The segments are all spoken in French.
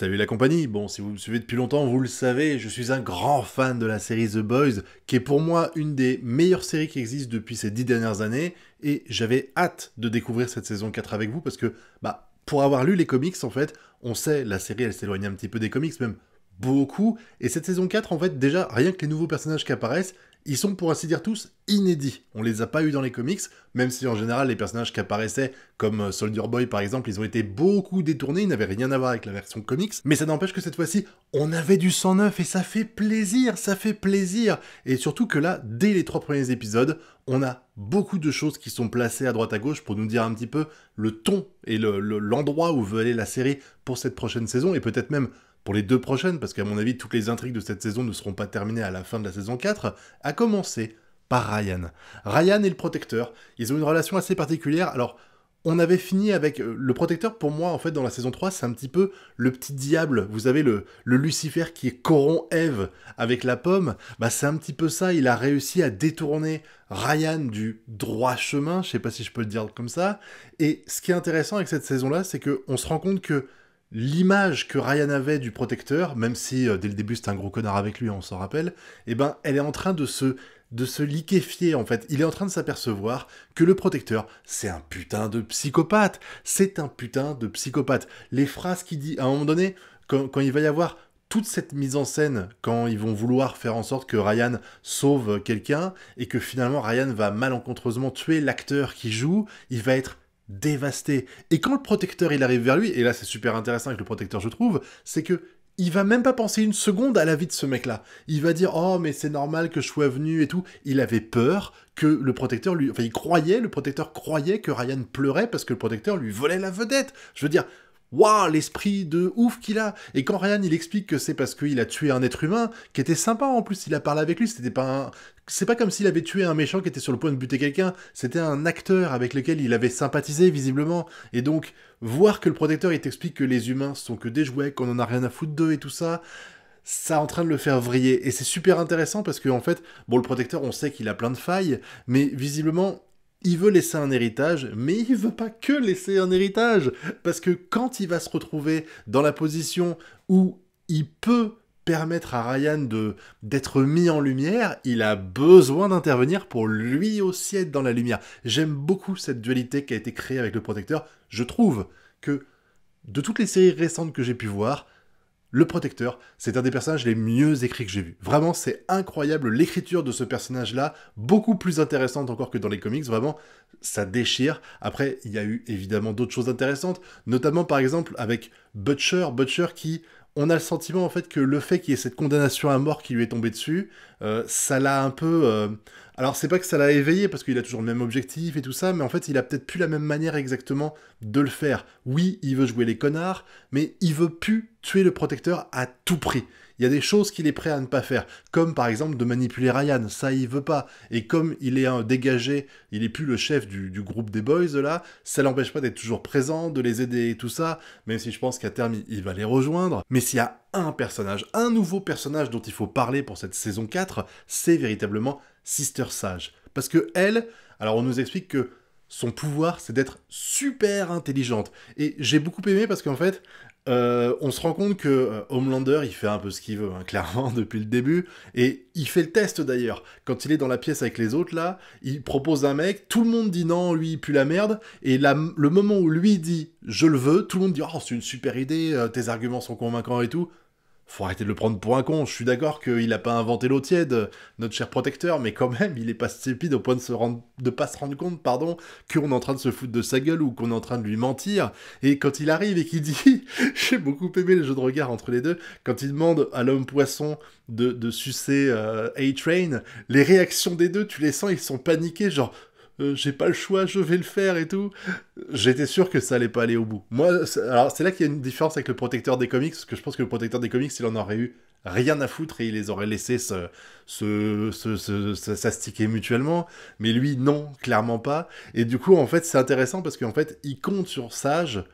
Salut la compagnie, bon si vous me suivez depuis longtemps vous le savez, je suis un grand fan de la série The Boys, qui est pour moi une des meilleures séries qui existent depuis ces dix dernières années, et j'avais hâte de découvrir cette saison 4 avec vous parce que, bah, pour avoir lu les comics en fait, on sait, la série elle s'éloigne un petit peu des comics, même beaucoup, et cette saison 4 en fait déjà rien que les nouveaux personnages qui apparaissent, ils sont pour ainsi dire tous inédits. On les a pas eu dans les comics, même si en général les personnages qui apparaissaient, comme euh, Soldier Boy par exemple, ils ont été beaucoup détournés, ils n'avaient rien à voir avec la version comics, mais ça n'empêche que cette fois-ci, on avait du sang neuf et ça fait plaisir, ça fait plaisir Et surtout que là, dès les trois premiers épisodes, on a beaucoup de choses qui sont placées à droite à gauche pour nous dire un petit peu le ton et l'endroit où veut aller la série pour cette prochaine saison, et peut-être même pour les deux prochaines, parce qu'à mon avis, toutes les intrigues de cette saison ne seront pas terminées à la fin de la saison 4, à commencer par Ryan. Ryan et le protecteur, ils ont une relation assez particulière. Alors, on avait fini avec euh, le protecteur pour moi en fait dans la saison 3 c'est un petit peu le petit diable vous avez le, le Lucifer qui est corrompt Eve avec la pomme bah c'est un petit peu ça il a réussi à détourner Ryan du droit chemin je sais pas si je peux le dire comme ça et ce qui est intéressant avec cette saison là c'est que on se rend compte que l'image que Ryan avait du protecteur, même si euh, dès le début c'était un gros connard avec lui, on s'en rappelle, eh ben, elle est en train de se de se liquéfier en fait. Il est en train de s'apercevoir que le protecteur, c'est un putain de psychopathe. C'est un putain de psychopathe. Les phrases qu'il dit à un moment donné, quand, quand il va y avoir toute cette mise en scène quand ils vont vouloir faire en sorte que Ryan sauve quelqu'un et que finalement Ryan va malencontreusement tuer l'acteur qui joue, il va être dévasté. Et quand le protecteur il arrive vers lui, et là c'est super intéressant avec le protecteur je trouve, c'est que il va même pas penser une seconde à la vie de ce mec-là. Il va dire oh mais c'est normal que je sois venu et tout. Il avait peur que le protecteur lui, enfin il croyait, le protecteur croyait que Ryan pleurait parce que le protecteur lui volait la vedette. Je veux dire, waouh, l'esprit de ouf qu'il a. Et quand Ryan il explique que c'est parce qu'il a tué un être humain qui était sympa en plus, il a parlé avec lui, c'était pas un... c'est pas comme s'il avait tué un méchant qui était sur le point de buter quelqu'un, c'était un acteur avec lequel il avait sympathisé visiblement. Et donc voir que le protecteur il t'explique que les humains sont que des jouets, qu'on en a rien à foutre d'eux et tout ça, ça est en train de le faire vriller. Et c'est super intéressant parce que, en fait, bon, le protecteur, on sait qu'il a plein de failles, mais visiblement, il veut laisser un héritage, mais il veut pas que laisser un héritage, parce que quand il va se retrouver dans la position où il peut permettre à Ryan de d'être mis en lumière, il a besoin d'intervenir pour lui aussi être dans la lumière. J'aime beaucoup cette dualité qui a été créée avec le protecteur. Je trouve que de toutes les séries récentes que j'ai pu voir, le protecteur, c'est un des personnages les mieux écrits que j'ai vu. Vraiment, c'est incroyable l'écriture de ce personnage-là, beaucoup plus intéressante encore que dans les comics, vraiment, ça déchire. Après, il y a eu évidemment d'autres choses intéressantes, notamment par exemple avec Butcher, Butcher qui, on a le sentiment en fait que le fait qu'il y ait cette condamnation à mort qui lui est tombée dessus, euh, ça l'a un peu. Euh, alors, c'est pas que ça l'a éveillé parce qu'il a toujours le même objectif et tout ça, mais en fait, il a peut-être plus la même manière exactement de le faire. Oui, il veut jouer les connards, mais il veut plus tuer le protecteur à tout prix. Il y a des choses qu'il est prêt à ne pas faire, comme par exemple de manipuler Ryan, ça il veut pas. Et comme il est un euh, dégagé, il est plus le chef du, du groupe des boys là, ça l'empêche pas d'être toujours présent, de les aider et tout ça, même si je pense qu'à terme il va les rejoindre. Mais s'il y a un personnage, un nouveau personnage dont il faut parler pour cette saison 4, c'est véritablement Sister Sage. Parce que elle, alors on nous explique que son pouvoir, c'est d'être super intelligente. Et j'ai beaucoup aimé parce qu'en fait, euh, on se rend compte que euh, Homelander, il fait un peu ce qu'il veut, hein, clairement, depuis le début. Et il fait le test d'ailleurs. Quand il est dans la pièce avec les autres, là, il propose un mec, tout le monde dit non, lui, il pue la merde. Et le moment où lui dit je le veux, tout le monde dit oh, c'est une super idée, euh, tes arguments sont convaincants et tout faut arrêter de le prendre pour un con. Je suis d'accord qu'il n'a pas inventé l'eau tiède, notre cher protecteur, mais quand même, il est pas stupide au point de se rendre, pas se rendre compte, pardon, qu'on est en train de se foutre de sa gueule ou qu'on est en train de lui mentir. Et quand il arrive et qu'il dit, j'ai beaucoup aimé le jeu de regard entre les deux, quand il demande à l'homme poisson de, sucer euh, A-Train, les réactions des deux, tu les sens, ils sont paniqués, genre, euh, j'ai pas le choix, je vais le faire et tout. J'étais sûr que ça allait pas aller au bout. Moi, alors c'est là qu'il y a une différence avec le protecteur des comics, parce que je pense que le protecteur des comics, il en aurait eu rien à foutre et il les aurait laissés se, s'astiquer mutuellement. Mais lui, non, clairement pas. Et du coup, en fait, c'est intéressant parce qu'en fait, il compte sur Sage,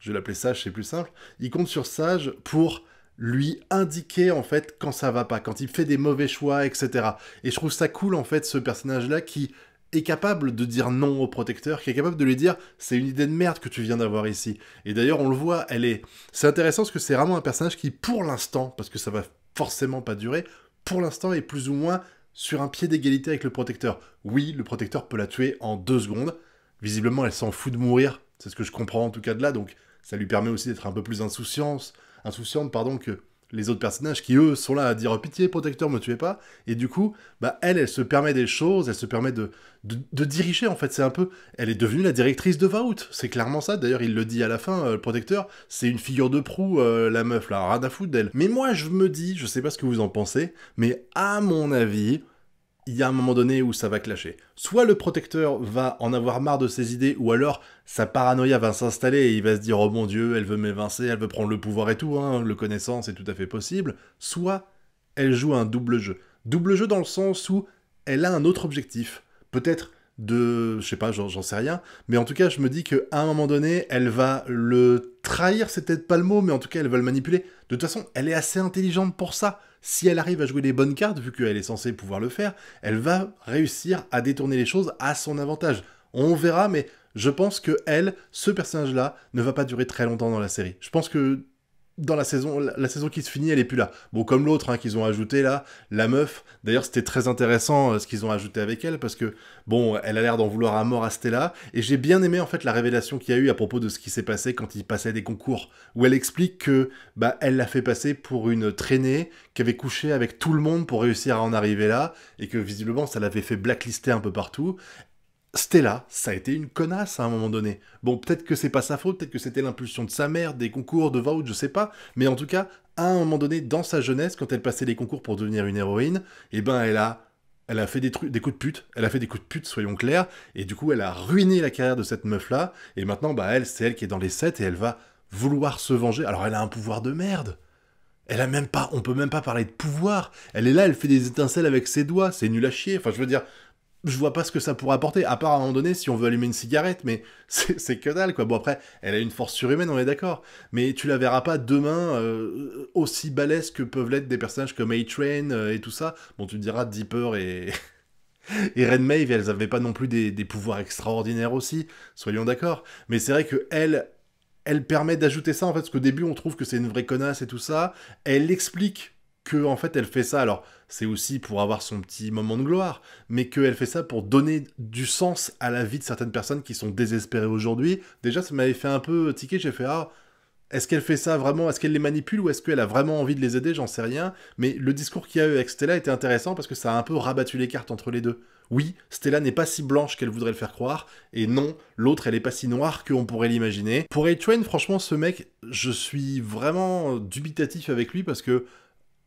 je vais l'appeler Sage, c'est plus simple, il compte sur Sage pour lui indiquer en fait quand ça va pas, quand il fait des mauvais choix, etc. Et je trouve ça cool en fait ce personnage-là qui est capable de dire non au protecteur, qui est capable de lui dire c'est une idée de merde que tu viens d'avoir ici. Et d'ailleurs, on le voit, elle est. C'est intéressant parce que c'est vraiment un personnage qui, pour l'instant, parce que ça va forcément pas durer, pour l'instant est plus ou moins sur un pied d'égalité avec le protecteur. Oui, le protecteur peut la tuer en deux secondes. Visiblement, elle s'en fout de mourir. C'est ce que je comprends en tout cas de là. Donc, ça lui permet aussi d'être un peu plus insouciante, insouciante pardon, que les autres personnages qui, eux, sont là à dire pitié, protecteur, me tuez pas. Et du coup, bah, elle, elle se permet des choses, elle se permet de, de, diriger, en fait. C'est un peu. Elle est devenue la directrice de Vaout. C'est clairement ça. D'ailleurs, il le dit à la fin, euh, le protecteur, c'est une figure de proue, euh, la meuf, là, rien à foutre d'elle. Mais moi, je me dis, je sais pas ce que vous en pensez, mais à mon avis, il y a un moment donné où ça va clasher. Soit le protecteur va en avoir marre de ses idées, ou alors sa paranoïa va s'installer et il va se dire oh mon dieu, elle veut m'évincer, elle veut prendre le pouvoir et tout, hein, le connaissant c'est tout à fait possible. Soit elle joue un double jeu. Double jeu dans le sens où elle a un autre objectif. Peut-être de, je sais pas, j'en sais rien, mais en tout cas, je me dis qu'à un moment donné, elle va le trahir, c'est peut-être pas le mot, mais en tout cas, elle va le manipuler. De toute façon, elle est assez intelligente pour ça si elle arrive à jouer les bonnes cartes, vu qu'elle est censée pouvoir le faire, elle va réussir à détourner les choses à son avantage. On verra, mais je pense que elle, ce personnage-là, ne va pas durer très longtemps dans la série. Je pense que dans la saison, la, saison qui se finit, elle est plus là. Bon, comme l'autre hein, qu'ils ont ajouté là, la meuf. D'ailleurs, c'était très intéressant euh, ce qu'ils ont ajouté avec elle parce que bon, elle a l'air d'en vouloir à mort à Stella. Et j'ai bien aimé en fait la révélation qu'il y a eu à propos de ce qui s'est passé quand il passait des concours, où elle explique que bah elle l'a fait passer pour une traînée qui avait couché avec tout le monde pour réussir à en arriver là et que visiblement ça l'avait fait blacklister un peu partout. Stella, ça a été une connasse à un moment donné. Bon, peut-être que c'est pas sa faute, peut-être que c'était l'impulsion de sa mère, des concours, de vote, je sais pas. Mais en tout cas, à un moment donné, dans sa jeunesse, quand elle passait les concours pour devenir une héroïne, eh ben elle a, elle a fait des des coups de pute. Elle a fait des coups de pute, soyons clairs. Et du coup, elle a ruiné la carrière de cette meuf là. Et maintenant, bah elle, c'est elle qui est dans les 7 et elle va vouloir se venger. Alors elle a un pouvoir de merde. Elle a même pas, on peut même pas parler de pouvoir. Elle est là, elle fait des étincelles avec ses doigts, c'est nul à chier. Enfin, je veux dire, je vois pas ce que ça pourrait apporter, à part à un moment donné si on veut allumer une cigarette, mais c'est que dalle quoi. Bon après, elle a une force surhumaine, on est d'accord, mais tu la verras pas demain euh, aussi balèze que peuvent l'être des personnages comme A-Train euh, et tout ça. Bon, tu diras Deeper et. et may Maeve, elles avaient pas non plus des, pouvoirs extraordinaires aussi, soyons d'accord. Mais c'est vrai que elle, elle permet d'ajouter ça en fait, parce qu'au début on trouve que c'est une vraie connasse et tout ça. Elle l'explique que en fait elle fait ça. Alors c'est aussi pour avoir son petit moment de gloire, mais qu'elle fait ça pour donner du sens à la vie de certaines personnes qui sont désespérées aujourd'hui. Déjà, ça m'avait fait un peu tiquer. J'ai fait ah. Est-ce qu'elle fait ça vraiment Est-ce qu'elle les manipule ou est-ce qu'elle a vraiment envie de les aider J'en sais rien. Mais le discours qu'il y a eu avec Stella était intéressant parce que ça a un peu rabattu les cartes entre les deux. Oui, Stella n'est pas si blanche qu'elle voudrait le faire croire, et non, l'autre, elle n'est pas si noire qu'on pourrait l'imaginer. Pour A-Train, franchement, ce mec, je suis vraiment dubitatif avec lui parce que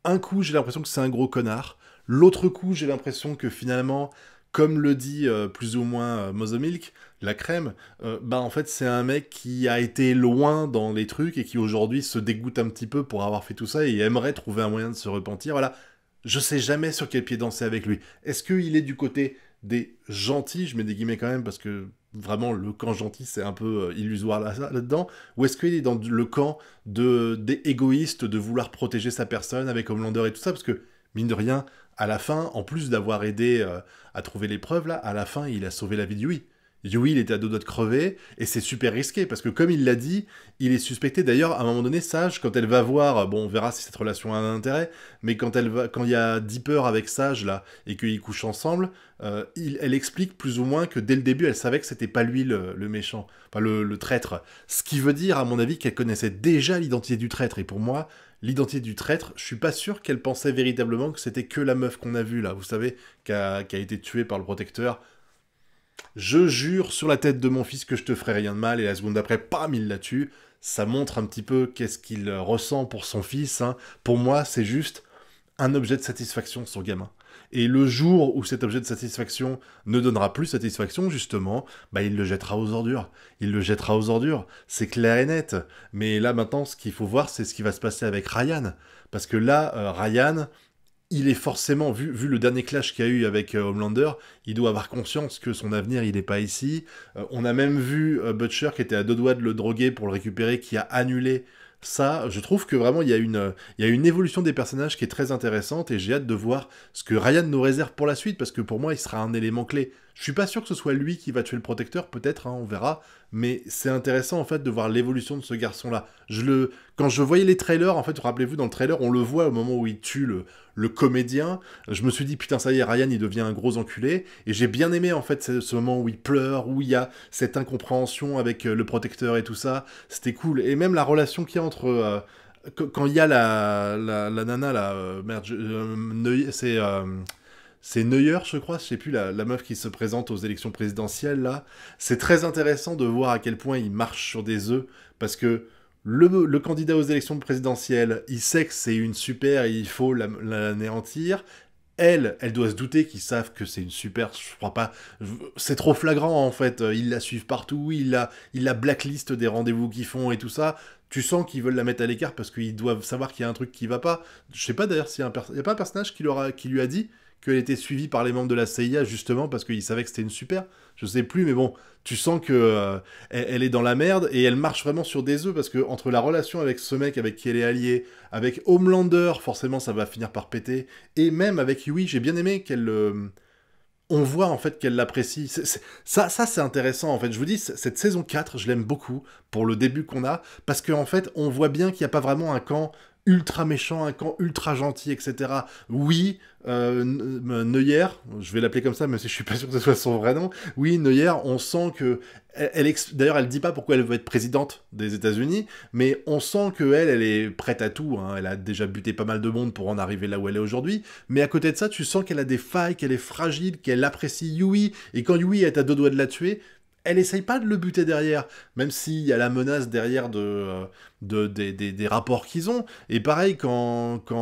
un coup, j'ai l'impression que c'est un gros connard. L'autre coup, j'ai l'impression que finalement, comme le dit euh, plus ou moins euh, la crème, euh, bah en fait c'est un mec qui a été loin dans les trucs et qui aujourd'hui se dégoûte un petit peu pour avoir fait tout ça et aimerait trouver un moyen de se repentir. Voilà, je sais jamais sur quel pied danser avec lui. Est-ce qu'il est du côté des gentils, je mets des guillemets quand même parce que vraiment le camp gentil c'est un peu euh, illusoire là-dedans, ou est-ce qu'il est dans le camp de, des égoïstes de vouloir protéger sa personne avec Homelander et tout ça, parce que mine de rien, à la fin, en plus d'avoir aidé euh, à trouver l'épreuve, là, à la fin il a sauvé la vie de Yui. Yui, il était à deux doigts de crever, et c'est super risqué, parce que comme il l'a dit, il est suspecté d'ailleurs, à un moment donné, Sage, quand elle va voir, bon, on verra si cette relation a un intérêt, mais quand elle va, quand il y a Deeper avec Sage, là, et qu'ils couchent ensemble, euh, elle explique plus ou moins que dès le début, elle savait que c'était pas lui le, méchant, enfin, le, traître. Ce qui veut dire, à mon avis, qu'elle connaissait déjà l'identité du traître, et pour moi, l'identité du traître, je suis pas sûr qu'elle pensait véritablement que c'était que la meuf qu'on a vue, là, vous savez, qui a été tuée par le protecteur, je jure sur la tête de mon fils que je te ferai rien de mal, et la seconde après, pam, il la tue. Ça montre un petit peu qu'est-ce qu'il ressent pour son fils. Hein. Pour moi, c'est juste un objet de satisfaction, son gamin. Et le jour où cet objet de satisfaction ne donnera plus satisfaction, justement, bah, il le jettera aux ordures. Il le jettera aux ordures. C'est clair et net. Mais là, maintenant, ce qu'il faut voir, c'est ce qui va se passer avec Ryan. Parce que là, euh, Ryan, il est forcément, vu, le dernier clash qu'il y a eu avec euh, Homelander, il doit avoir conscience que son avenir, il n'est pas ici. Euh, on a même vu euh, Butcher, qui était à deux doigts de le droguer pour le récupérer, qui a annulé ça. Je trouve que vraiment, il y, a une, il y a une évolution des personnages qui est très intéressante, et j'ai hâte de voir ce que Ryan nous réserve pour la suite, parce que pour moi, il sera un élément clé. Je suis pas sûr que ce soit lui qui va tuer le protecteur, peut-être, hein, on verra. Mais c'est intéressant en fait de voir l'évolution de ce garçon-là. Je le, quand je voyais les trailers, en fait, rappelez-vous dans le trailer, on le voit au moment où il tue le, comédien. Je me suis dit putain ça y est, Ryan il devient un gros enculé. Et j'ai bien aimé en fait ce, moment où il pleure, où il y a cette incompréhension avec euh, le protecteur et tout ça. C'était cool. Et même la relation qu'il y a entre euh, quand il y a la, la, nana, la euh, merde, c'est c'est Neuer, je crois, je sais plus, la, meuf qui se présente aux élections présidentielles, là. C'est très intéressant de voir à quel point il marche sur des œufs, parce que le, candidat aux élections présidentielles, il sait que c'est une super et il faut l'anéantir. elle, elle doit se douter qu'ils savent que c'est une super, je crois pas, c'est trop flagrant en fait, ils la suivent partout, ils la, blacklistent la blacklist des rendez-vous qu'ils font et tout ça, tu sens qu'ils veulent la mettre à l'écart parce qu'ils doivent savoir qu'il y a un truc qui va pas, je sais pas d'ailleurs s'il y, a pas un personnage qui lui a dit, qu'elle était suivie par les membres de la CIA justement parce qu'ils savaient que c'était une super. Je sais plus, mais bon, tu sens que euh, elle, est dans la merde et elle marche vraiment sur des œufs parce que entre la relation avec ce mec avec qui elle est alliée, avec Homelander, forcément ça va finir par péter, et même avec Yui, j'ai bien aimé qu'elle euh, on voit en fait qu'elle l'apprécie. Ça, ça c'est intéressant en fait. Je vous dis, cette saison 4, je l'aime beaucoup pour le début qu'on a, parce qu'en fait, on voit bien qu'il n'y a pas vraiment un camp ultra méchant, un camp ultra gentil, etc. Oui, euh, euh Neuer, je vais l'appeler comme ça, même si je suis pas sûr que ce soit son vrai nom. Oui, Neuer, on sent que D'ailleurs, elle d'ailleurs, elle dit pas pourquoi elle veut être présidente des États-Unis, mais on sent que elle, elle est prête à tout. Hein. Elle a déjà buté pas mal de monde pour en arriver là où elle est aujourd'hui. Mais à côté de ça, tu sens qu'elle a des failles, qu'elle est fragile, qu'elle apprécie Yui, et quand Yui est à deux doigts de la tuer, elle essaye pas de le buter derrière, même s'il y a la menace derrière de, euh, de, des rapports qu'ils ont. Et pareil, quand, quand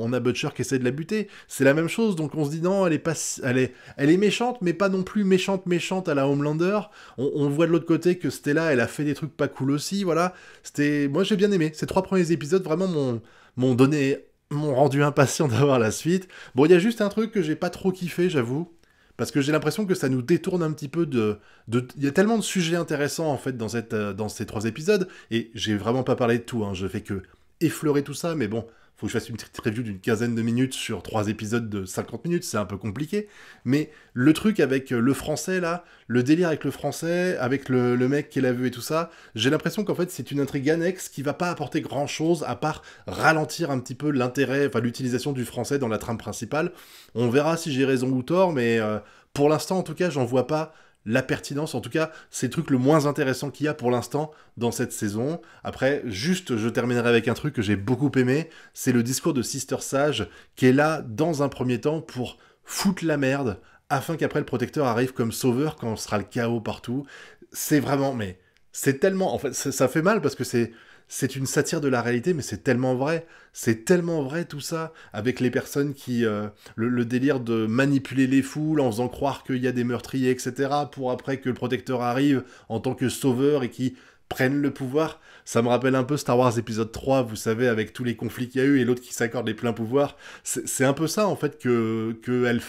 on a Butcher qui essaie de la buter, c'est la même chose. Donc on se dit non, elle est, pas, elle est, elle est méchante, mais pas non plus méchante, méchante à la Homelander. On, voit de l'autre côté que Stella, elle a fait des trucs pas cool aussi. Voilà, c'était. Moi j'ai bien aimé. Ces trois premiers épisodes vraiment mon m'ont donné m'ont rendu impatient d'avoir la suite. Bon, il y a juste un truc que j'ai pas trop kiffé, j'avoue parce que j'ai l'impression que ça nous détourne un petit peu de... Il y a tellement de sujets intéressants, en fait, dans, cette, euh, dans ces trois épisodes, et j'ai vraiment pas parlé de tout, hein. je fais que effleurer tout ça, mais bon, faut que je fasse une petite review d'une quinzaine de minutes sur trois épisodes de 50 minutes, c'est un peu compliqué. Mais le truc avec euh, le français, là, le délire avec le français, avec le, mec qu'elle a vu et tout ça, j'ai l'impression qu'en fait, c'est une intrigue annexe qui va pas apporter grand chose à part ralentir un petit peu l'intérêt, enfin l'utilisation du français dans la trame principale. On verra si j'ai raison ou tort, mais euh, pour l'instant, en tout cas, j'en vois pas la pertinence. En tout cas, c'est le truc le moins intéressant qu'il y a pour l'instant dans cette saison. Après, juste, je terminerai avec un truc que j'ai beaucoup aimé. C'est le discours de Sister Sage qui est là dans un premier temps pour foutre la merde afin qu'après le protecteur arrive comme sauveur quand on sera le chaos partout. C'est vraiment, mais c'est tellement, en fait, ça fait mal parce que c'est c'est une satire de la réalité, mais c'est tellement vrai. C'est tellement vrai tout ça, avec les personnes qui... Euh, le, délire de manipuler les foules en faisant croire qu'il y a des meurtriers, etc., pour après que le protecteur arrive en tant que sauveur et qui prennent le pouvoir. Ça me rappelle un peu Star Wars épisode 3, vous savez, avec tous les conflits qu'il y a eu et l'autre qui s'accorde les pleins pouvoirs. C'est un peu ça, en fait, que,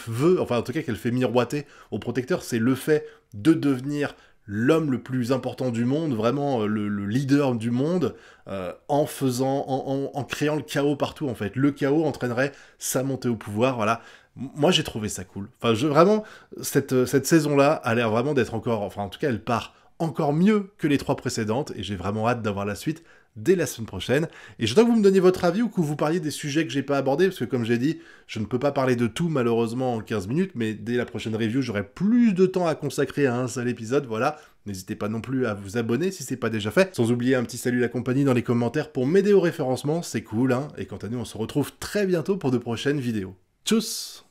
veut, enfin en tout cas qu'elle fait miroiter au protecteur, c'est le fait de devenir l'homme le plus important du monde, vraiment euh, le, leader du monde, euh, en faisant, en, créant le chaos partout en fait. Le chaos entraînerait sa montée au pouvoir, voilà. Moi j'ai trouvé ça cool. Enfin, je, vraiment, cette, euh, cette saison-là a l'air vraiment d'être encore, enfin en tout cas elle part encore mieux que les trois précédentes, et j'ai vraiment hâte d'avoir la suite dès la semaine prochaine. Et j'attends que vous me donniez votre avis ou que vous parliez des sujets que j'ai pas abordés, parce que comme j'ai dit, je ne peux pas parler de tout malheureusement en 15 minutes, mais dès la prochaine review, j'aurai plus de temps à consacrer à un seul épisode, voilà. N'hésitez pas non plus à vous abonner si c'est pas déjà fait. Sans oublier un petit salut à la compagnie dans les commentaires pour m'aider au référencement, c'est cool, hein. Et quant à nous, on se retrouve très bientôt pour de prochaines vidéos. Tchuss